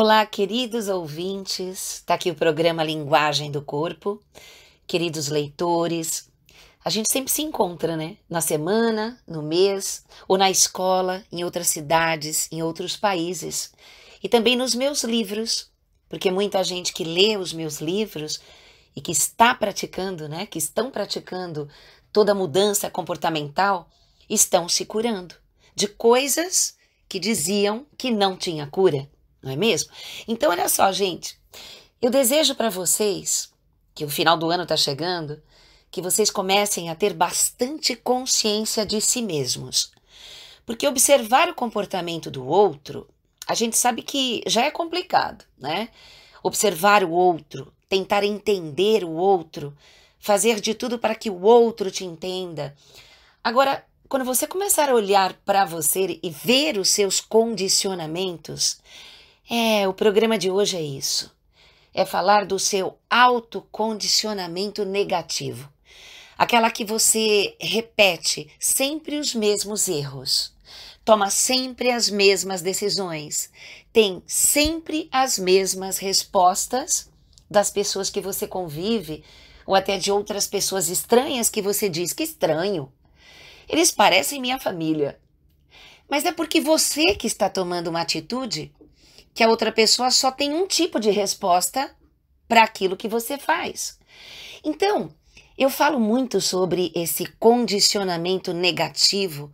Olá, queridos ouvintes, está aqui o programa Linguagem do Corpo, queridos leitores. A gente sempre se encontra, né? Na semana, no mês, ou na escola, em outras cidades, em outros países. E também nos meus livros, porque muita gente que lê os meus livros e que está praticando, né? Que estão praticando toda mudança comportamental, estão se curando de coisas que diziam que não tinha cura não é mesmo? Então, olha só, gente. Eu desejo para vocês que o final do ano está chegando, que vocês comecem a ter bastante consciência de si mesmos. Porque observar o comportamento do outro, a gente sabe que já é complicado, né? Observar o outro, tentar entender o outro, fazer de tudo para que o outro te entenda. Agora, quando você começar a olhar para você e ver os seus condicionamentos, é, o programa de hoje é isso. É falar do seu autocondicionamento negativo. Aquela que você repete sempre os mesmos erros, toma sempre as mesmas decisões, tem sempre as mesmas respostas das pessoas que você convive ou até de outras pessoas estranhas que você diz que estranho. Eles parecem minha família. Mas é porque você que está tomando uma atitude que a outra pessoa só tem um tipo de resposta para aquilo que você faz. Então, eu falo muito sobre esse condicionamento negativo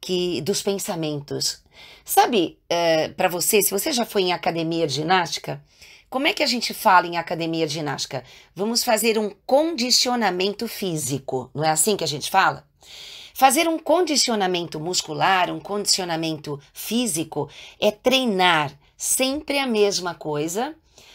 que dos pensamentos. Sabe, é, para você, se você já foi em academia de ginástica, como é que a gente fala em academia de ginástica? Vamos fazer um condicionamento físico, não é assim que a gente fala? Fazer um condicionamento muscular, um condicionamento físico, é treinar, sempre a mesma coisa,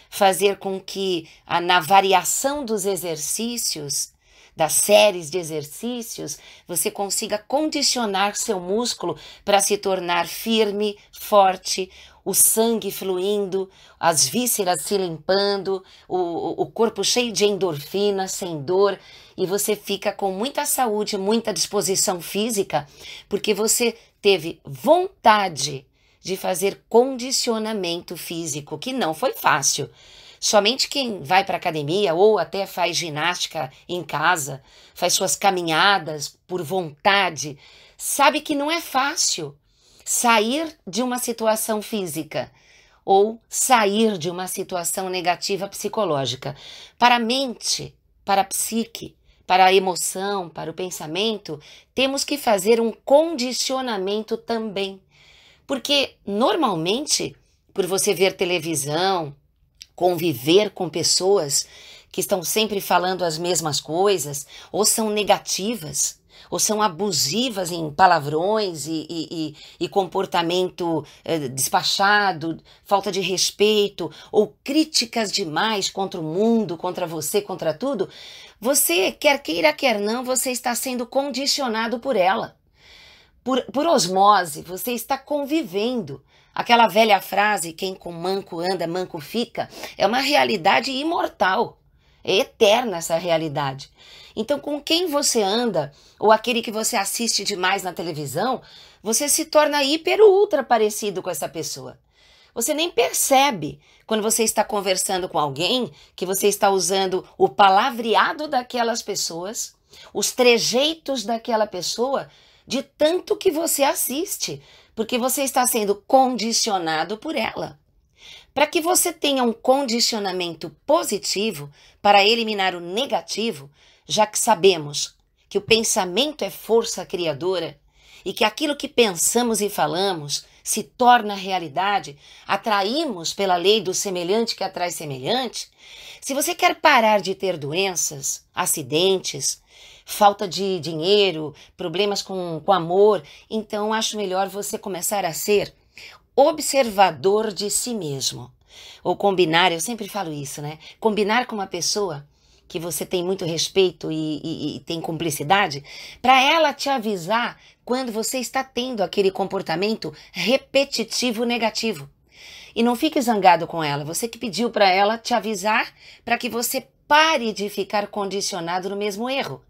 fazer com que a, na variação dos exercícios, das séries de exercícios, você consiga condicionar seu músculo para se tornar firme, forte, o sangue fluindo, as vísceras se limpando, o, o corpo cheio de endorfina, sem dor, e você fica com muita saúde, muita disposição física, porque você teve vontade de fazer condicionamento físico, que não foi fácil. Somente quem vai para academia ou até faz ginástica em casa, faz suas caminhadas por vontade, sabe que não é fácil sair de uma situação física ou sair de uma situação negativa psicológica. Para a mente, para a psique, para a emoção, para o pensamento, temos que fazer um condicionamento também. Porque normalmente, por você ver televisão, conviver com pessoas que estão sempre falando as mesmas coisas, ou são negativas, ou são abusivas em palavrões e, e, e, e comportamento eh, despachado, falta de respeito, ou críticas demais contra o mundo, contra você, contra tudo, você, quer queira, quer não, você está sendo condicionado por ela. Por, por osmose, você está convivendo. Aquela velha frase, quem com manco anda, manco fica, é uma realidade imortal. É eterna essa realidade. Então, com quem você anda, ou aquele que você assiste demais na televisão, você se torna hiper ultra parecido com essa pessoa. Você nem percebe quando você está conversando com alguém que você está usando o palavreado daquelas pessoas, os trejeitos daquela pessoa de tanto que você assiste, porque você está sendo condicionado por ela. Para que você tenha um condicionamento positivo para eliminar o negativo, já que sabemos que o pensamento é força criadora e que aquilo que pensamos e falamos se torna realidade, atraímos pela lei do semelhante que atrai semelhante, se você quer parar de ter doenças, acidentes, falta de dinheiro, problemas com, com amor, então acho melhor você começar a ser observador de si mesmo. Ou combinar, eu sempre falo isso, né? Combinar com uma pessoa que você tem muito respeito e, e, e tem cumplicidade, para ela te avisar quando você está tendo aquele comportamento repetitivo negativo. E não fique zangado com ela, você que pediu para ela te avisar para que você pare de ficar condicionado no mesmo erro.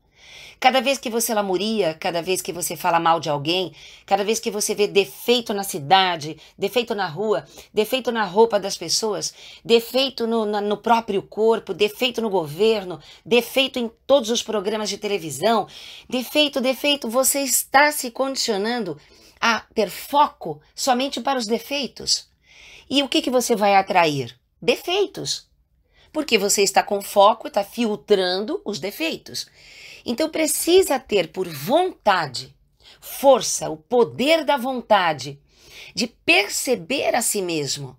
Cada vez que você lamuria, cada vez que você fala mal de alguém, cada vez que você vê defeito na cidade, defeito na rua, defeito na roupa das pessoas, defeito no, na, no próprio corpo, defeito no governo, defeito em todos os programas de televisão, defeito, defeito, você está se condicionando a ter foco somente para os defeitos. E o que, que você vai atrair? Defeitos. Porque você está com foco, está filtrando os defeitos. Então precisa ter por vontade, força, o poder da vontade, de perceber a si mesmo.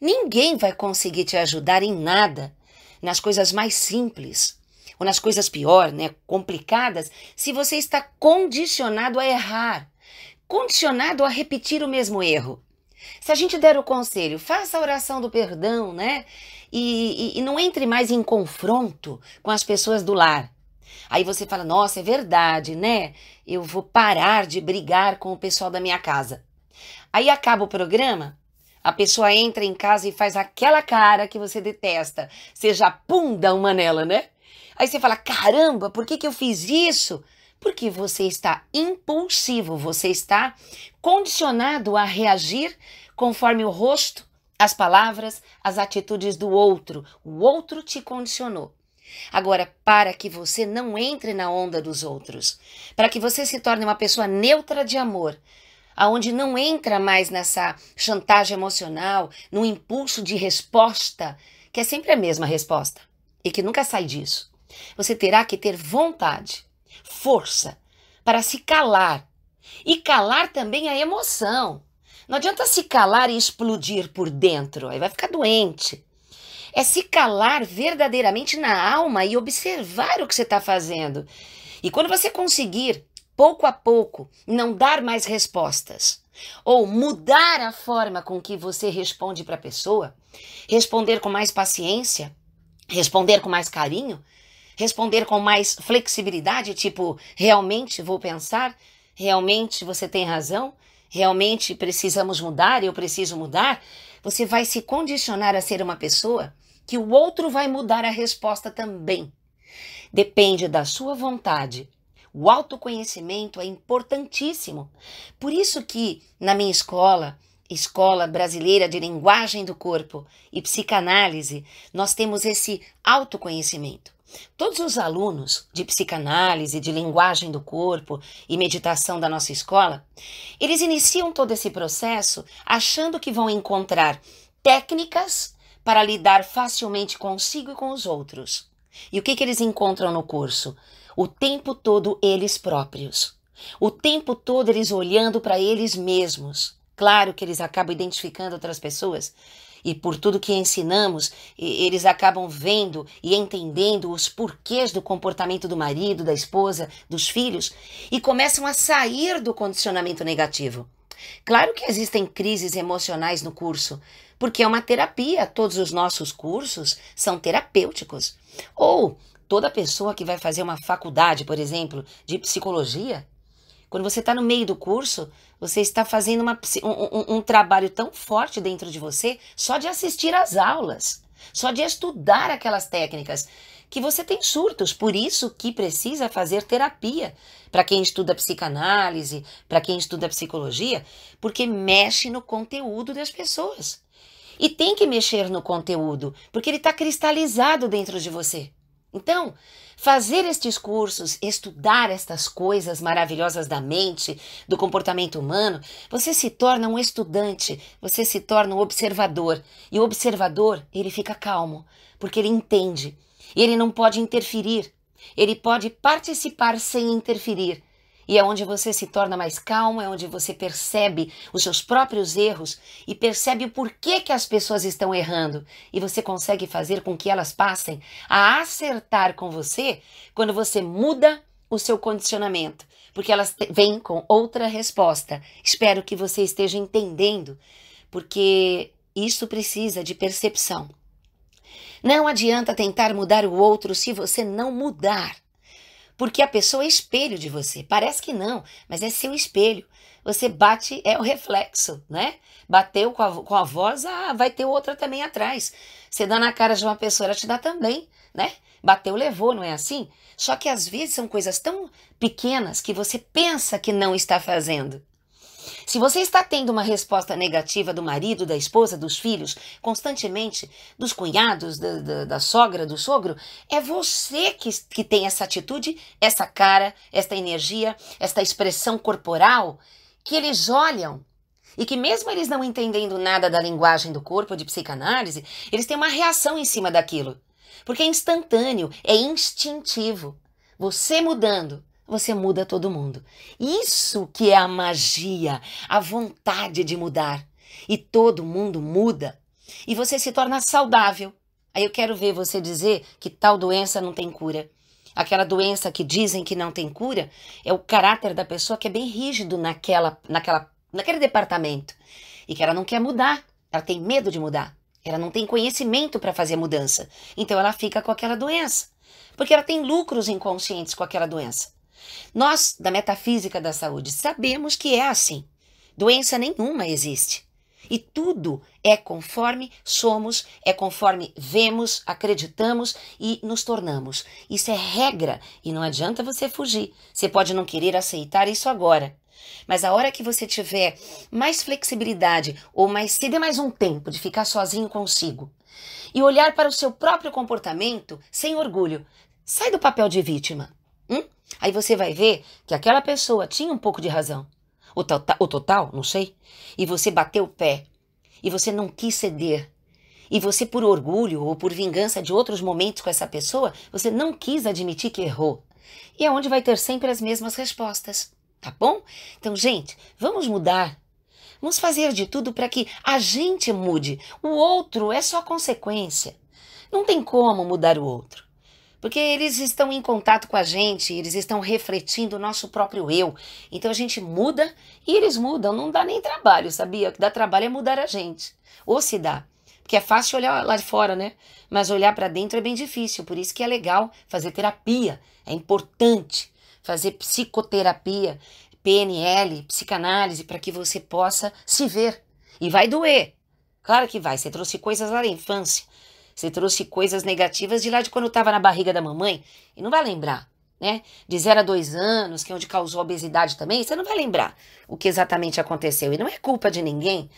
Ninguém vai conseguir te ajudar em nada, nas coisas mais simples ou nas coisas pior, né, complicadas, se você está condicionado a errar, condicionado a repetir o mesmo erro. Se a gente der o conselho, faça a oração do perdão, né? E, e, e não entre mais em confronto com as pessoas do lar. Aí você fala: nossa, é verdade, né? Eu vou parar de brigar com o pessoal da minha casa. Aí acaba o programa, a pessoa entra em casa e faz aquela cara que você detesta. Você já punda uma nela, né? Aí você fala: caramba, por que, que eu fiz isso? Porque você está impulsivo, você está condicionado a reagir conforme o rosto, as palavras, as atitudes do outro. O outro te condicionou. Agora, para que você não entre na onda dos outros, para que você se torne uma pessoa neutra de amor, aonde não entra mais nessa chantagem emocional, no impulso de resposta, que é sempre a mesma resposta e que nunca sai disso. Você terá que ter vontade, força para se calar e calar também a emoção. Não adianta se calar e explodir por dentro, aí vai ficar doente. É se calar verdadeiramente na alma e observar o que você está fazendo. E quando você conseguir, pouco a pouco, não dar mais respostas ou mudar a forma com que você responde para a pessoa, responder com mais paciência, responder com mais carinho, responder com mais flexibilidade, tipo, realmente vou pensar, realmente você tem razão, realmente precisamos mudar, eu preciso mudar, você vai se condicionar a ser uma pessoa que o outro vai mudar a resposta também. Depende da sua vontade. O autoconhecimento é importantíssimo. Por isso que na minha escola, Escola Brasileira de Linguagem do Corpo e Psicanálise, nós temos esse autoconhecimento. Todos os alunos de psicanálise, de linguagem do corpo e meditação da nossa escola, eles iniciam todo esse processo achando que vão encontrar técnicas para lidar facilmente consigo e com os outros. E o que, que eles encontram no curso? O tempo todo eles próprios. O tempo todo eles olhando para eles mesmos. Claro que eles acabam identificando outras pessoas, e por tudo que ensinamos, eles acabam vendo e entendendo os porquês do comportamento do marido, da esposa, dos filhos e começam a sair do condicionamento negativo. Claro que existem crises emocionais no curso, porque é uma terapia. Todos os nossos cursos são terapêuticos. Ou toda pessoa que vai fazer uma faculdade, por exemplo, de psicologia, quando você está no meio do curso, você está fazendo uma, um, um, um trabalho tão forte dentro de você só de assistir às aulas, só de estudar aquelas técnicas que você tem surtos, por isso que precisa fazer terapia. Para quem estuda psicanálise, para quem estuda psicologia, porque mexe no conteúdo das pessoas. E tem que mexer no conteúdo, porque ele está cristalizado dentro de você. Então, fazer estes cursos, estudar estas coisas maravilhosas da mente, do comportamento humano, você se torna um estudante, você se torna um observador. E o observador, ele fica calmo, porque ele entende. E ele não pode interferir. Ele pode participar sem interferir, e é onde você se torna mais calmo, é onde você percebe os seus próprios erros e percebe o porquê que as pessoas estão errando. E você consegue fazer com que elas passem a acertar com você quando você muda o seu condicionamento, porque elas vêm com outra resposta. Espero que você esteja entendendo, porque isso precisa de percepção. Não adianta tentar mudar o outro se você não mudar. Porque a pessoa é espelho de você. Parece que não, mas é seu espelho. Você bate, é o reflexo, né? Bateu com a, com a voz, ah, vai ter outra também atrás. Você dá na cara de uma pessoa, ela te dá também, né? Bateu, levou, não é assim? Só que às vezes são coisas tão pequenas que você pensa que não está fazendo. Se você está tendo uma resposta negativa do marido, da esposa, dos filhos, constantemente, dos cunhados, da, da, da sogra, do sogro, é você que, que tem essa atitude, essa cara, esta energia, esta expressão corporal que eles olham e que, mesmo eles não entendendo nada da linguagem do corpo de psicanálise, eles têm uma reação em cima daquilo. Porque é instantâneo, é instintivo. Você mudando, você muda todo mundo. Isso que é a magia, a vontade de mudar. E todo mundo muda. E você se torna saudável. Aí eu quero ver você dizer que tal doença não tem cura. Aquela doença que dizem que não tem cura é o caráter da pessoa que é bem rígido naquela, naquela, naquele departamento e que ela não quer mudar, ela tem medo de mudar, ela não tem conhecimento para fazer mudança, então ela fica com aquela doença, porque ela tem lucros inconscientes com aquela doença. Nós, da metafísica da saúde, sabemos que é assim. Doença nenhuma existe. E tudo é conforme somos, é conforme vemos, acreditamos e nos tornamos. Isso é regra e não adianta você fugir. Você pode não querer aceitar isso agora. Mas a hora que você tiver mais flexibilidade ou mais se dê mais um tempo de ficar sozinho consigo e olhar para o seu próprio comportamento sem orgulho, sai do papel de vítima. Aí você vai ver que aquela pessoa tinha um pouco de razão. O, total, o total, não sei. E você bateu o pé. E você não quis ceder. E você, por orgulho ou por vingança de outros momentos com essa pessoa, você não quis admitir que errou. E é onde vai ter sempre as mesmas respostas. Tá bom? Então, gente, vamos mudar. Vamos fazer de tudo para que a gente mude. O outro é só consequência. Não tem como mudar o outro. Porque eles estão em contato com a gente, eles estão refletindo o nosso próprio eu. Então a gente muda e eles mudam. Não dá nem trabalho, sabia? O que dá trabalho é mudar a gente. Ou se dá. Porque é fácil olhar lá de fora, né? Mas olhar para dentro é bem difícil. Por isso que é legal fazer terapia. É importante fazer psicoterapia, PNL, psicanálise, para que você possa se ver. E vai doer. Claro que vai. Você trouxe coisas lá da infância. Você trouxe coisas negativas de lá de quando estava na barriga da mamãe e não vai lembrar, né? De 0 a 2 anos, que é onde causou obesidade também, você não vai lembrar o que exatamente aconteceu. E não é culpa de ninguém.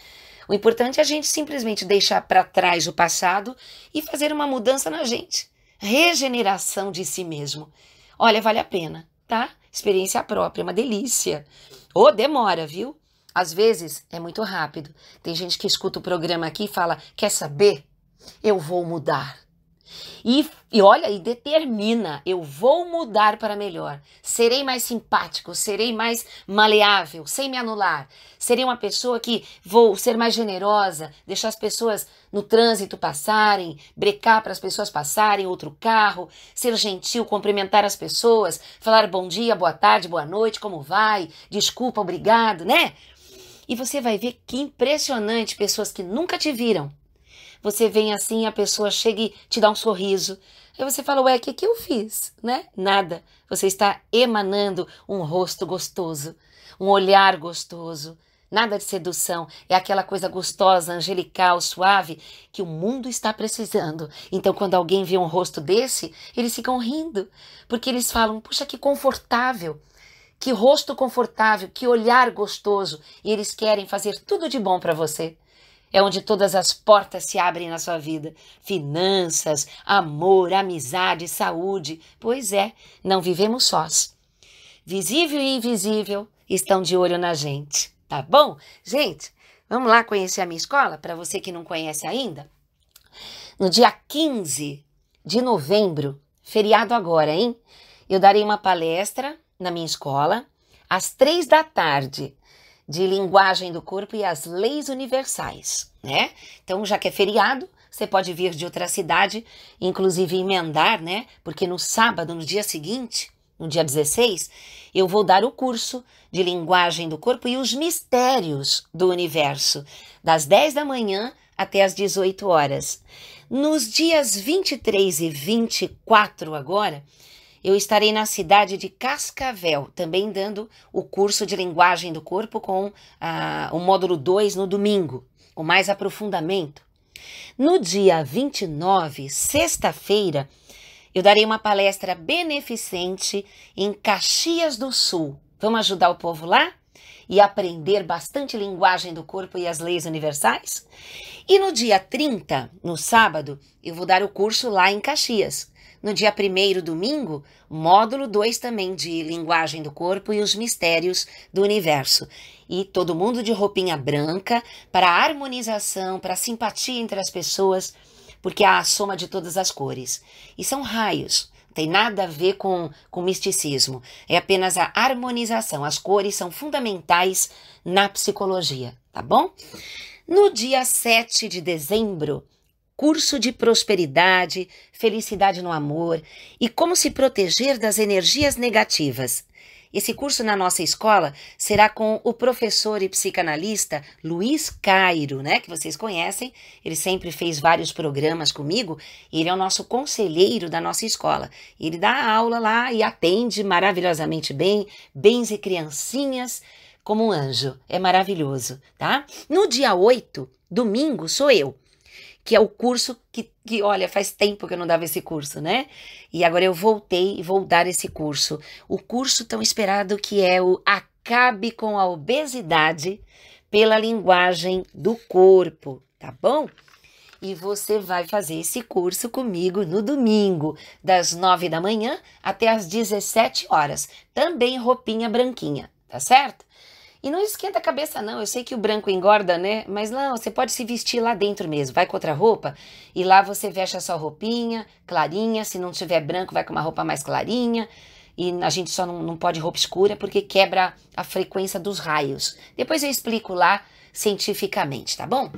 O importante é a gente simplesmente deixar para trás o passado e fazer uma mudança na gente. Regeneração de si mesmo. Olha, vale a pena, tá? Experiência própria, uma delícia. Ou oh, demora, viu? Às vezes é muito rápido. Tem gente que escuta o programa aqui e fala: quer saber? eu vou mudar. E, e olha, e determina, eu vou mudar para melhor. Serei mais simpático, serei mais maleável, sem me anular. Serei uma pessoa que vou ser mais generosa, deixar as pessoas no trânsito passarem, brecar para as pessoas passarem, outro carro, ser gentil, cumprimentar as pessoas, falar bom dia, boa tarde, boa noite, como vai, desculpa, obrigado, né? E você vai ver que impressionante pessoas que nunca te viram você vem assim, a pessoa chega e te dá um sorriso. Aí você fala, ué, o que, que eu fiz? Né? Nada. Você está emanando um rosto gostoso, um olhar gostoso. Nada de sedução, é aquela coisa gostosa, angelical, suave que o mundo está precisando. Então, quando alguém vê um rosto desse, eles ficam rindo, porque eles falam: puxa, que confortável, que rosto confortável, que olhar gostoso, e eles querem fazer tudo de bom para você. É onde todas as portas se abrem na sua vida: finanças, amor, amizade, saúde. Pois é, não vivemos sós. Visível e invisível estão de olho na gente, tá bom? Gente, vamos lá conhecer a minha escola para você que não conhece ainda? No dia 15 de novembro, feriado agora, hein? Eu darei uma palestra na minha escola às três da tarde de linguagem do corpo e as leis universais, né? Então, já que é feriado, você pode vir de outra cidade, inclusive emendar, né? Porque no sábado, no dia seguinte, no dia 16, eu vou dar o curso de linguagem do corpo e os mistérios do universo, das 10 da manhã até as 18 horas. Nos dias 23 e 24 agora, eu estarei na cidade de Cascavel, também dando o curso de linguagem do corpo com ah, o módulo 2 no domingo, com mais aprofundamento. No dia 29, sexta-feira, eu darei uma palestra beneficente em Caxias do Sul. Vamos ajudar o povo lá? E aprender bastante linguagem do corpo e as leis universais? E no dia 30, no sábado, eu vou dar o curso lá em Caxias no dia 1 domingo, módulo 2 também de Linguagem do Corpo e os Mistérios do Universo. E todo mundo de roupinha branca para harmonização, para simpatia entre as pessoas, porque há é a soma de todas as cores. E são raios tem nada a ver com, com misticismo, é apenas a harmonização. As cores são fundamentais na psicologia, tá bom? No dia 7 de dezembro, curso de prosperidade, felicidade no amor e como se proteger das energias negativas. Esse curso na nossa escola será com o professor e psicanalista Luiz Cairo, né, que vocês conhecem. Ele sempre fez vários programas comigo, ele é o nosso conselheiro da nossa escola. Ele dá aula lá e atende maravilhosamente bem, bens e criancinhas como um anjo. É maravilhoso, tá? No dia 8, domingo, sou eu que é o curso que, que, olha, faz tempo que eu não dava esse curso, né? E agora eu voltei e vou dar esse curso. O curso tão esperado que é o Acabe com a Obesidade pela Linguagem do Corpo, tá bom? E você vai fazer esse curso comigo no domingo, das nove da manhã até as 17 horas. Também roupinha branquinha, tá certo? E não esquenta a cabeça, não. Eu sei que o branco engorda, né? Mas não, você pode se vestir lá dentro mesmo. Vai com outra roupa e lá você veste a sua roupinha, clarinha. Se não tiver branco, vai com uma roupa mais clarinha. E a gente só não, não pode roupa escura porque quebra a frequência dos raios. Depois eu explico lá cientificamente, tá bom?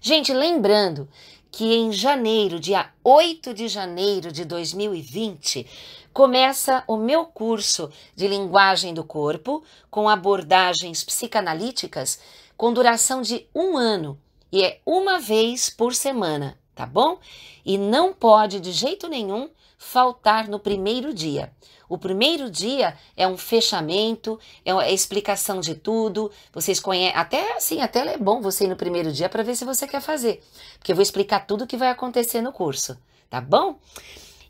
Gente, lembrando que em janeiro, dia 8 de janeiro de 2020, começa o meu curso de linguagem do corpo com abordagens psicanalíticas com duração de um ano e é uma vez por semana, tá bom? E não pode de jeito nenhum faltar no primeiro dia. O primeiro dia é um fechamento, é a é explicação de tudo. Vocês conhecem, até assim, até é bom você ir no primeiro dia para ver se você quer fazer, porque eu vou explicar tudo o que vai acontecer no curso, tá bom?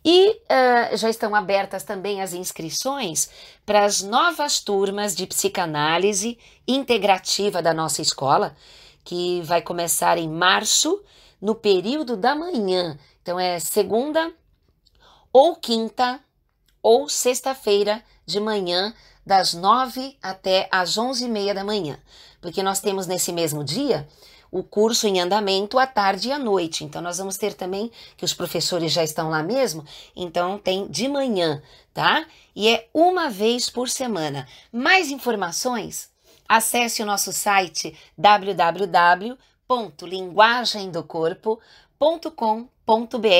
E uh, já estão abertas também as inscrições para as novas turmas de psicanálise integrativa da nossa escola, que vai começar em março, no período da manhã. Então, é segunda ou quinta ou sexta-feira de manhã, das nove até as onze e meia da manhã, porque nós temos nesse mesmo dia o curso em andamento à tarde e à noite. Então, nós vamos ter também, que os professores já estão lá mesmo, então tem de manhã, tá? E é uma vez por semana. Mais informações? Acesse o nosso site www.linguagemdocorpo.com.br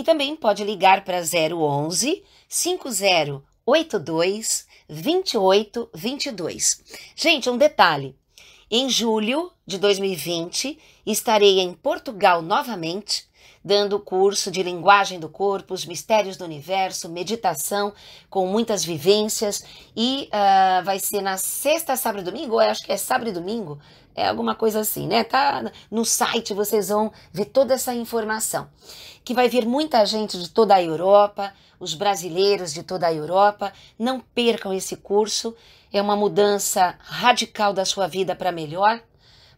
e também pode ligar para 011 5082 2822. Gente, um detalhe. Em julho de 2020, estarei em Portugal novamente dando curso de linguagem do corpo, os mistérios do universo, meditação, com muitas vivências. E uh, vai ser na sexta, sábado e domingo, ou acho que é sábado e domingo, é alguma coisa assim, né? Tá no site, vocês vão ver toda essa informação. Que vai vir muita gente de toda a Europa, os brasileiros de toda a Europa. Não percam esse curso, é uma mudança radical da sua vida para melhor.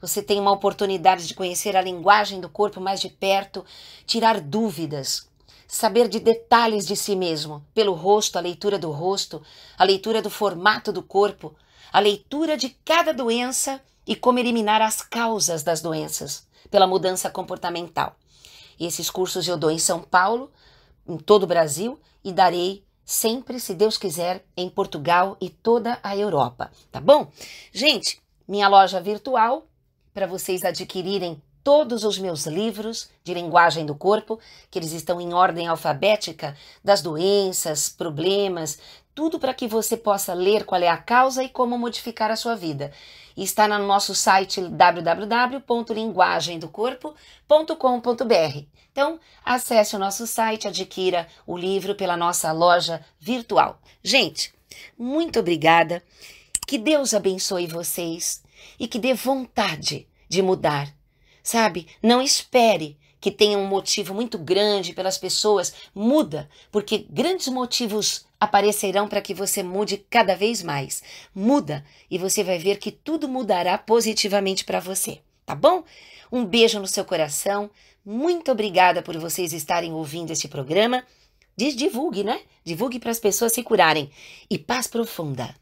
Você tem uma oportunidade de conhecer a linguagem do corpo mais de perto, tirar dúvidas, saber de detalhes de si mesmo, pelo rosto, a leitura do rosto, a leitura do formato do corpo, a leitura de cada doença e como eliminar as causas das doenças pela mudança comportamental. E esses cursos eu dou em São Paulo, em todo o Brasil e darei sempre, se Deus quiser, em Portugal e toda a Europa, tá bom? Gente, minha loja virtual para vocês adquirirem todos os meus livros de linguagem do corpo, que eles estão em ordem alfabética, das doenças, problemas, tudo para que você possa ler qual é a causa e como modificar a sua vida. Está no nosso site www.linguagemdocorpo.com.br. Então, acesse o nosso site, adquira o livro pela nossa loja virtual. Gente, muito obrigada. Que Deus abençoe vocês e que dê vontade de mudar. Sabe? Não espere que tenha um motivo muito grande pelas pessoas. Muda, porque grandes motivos aparecerão para que você mude cada vez mais. Muda e você vai ver que tudo mudará positivamente para você, tá bom? Um beijo no seu coração. Muito obrigada por vocês estarem ouvindo este programa. Diz, divulgue, né? Divulgue para as pessoas se curarem. E paz profunda.